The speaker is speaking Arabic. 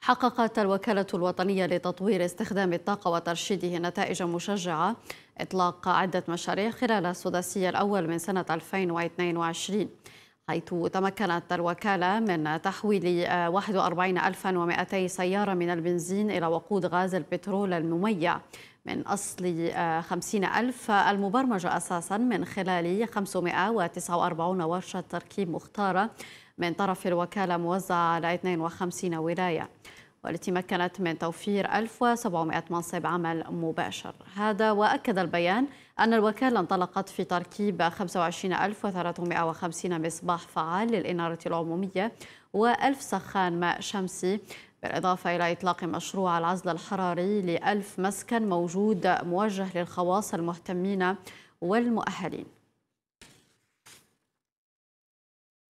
حققت الوكالة الوطنية لتطوير استخدام الطاقة وترشيده نتائج مشجعة إطلاق عدة مشاريع خلال السداسي الأول من سنة 2022 حيث تمكنت الوكالة من تحويل 41200 سيارة من البنزين إلى وقود غاز البترول المميع من أصل 50 آه، ألف المبرمجة أساسا من خلال 549 ورشة تركيب مختارة من طرف الوكالة موزعة على 52 ولاية والتي مكنت من توفير 1700 منصب عمل مباشر هذا وأكد البيان أن الوكالة انطلقت في تركيب 25350 مصباح فعال للإنارة العمومية و1000 سخان ماء شمسي بالإضافة إلى إطلاق مشروع العزل الحراري لألف مسكن موجود موجه للخواص المهتمين والمؤهلين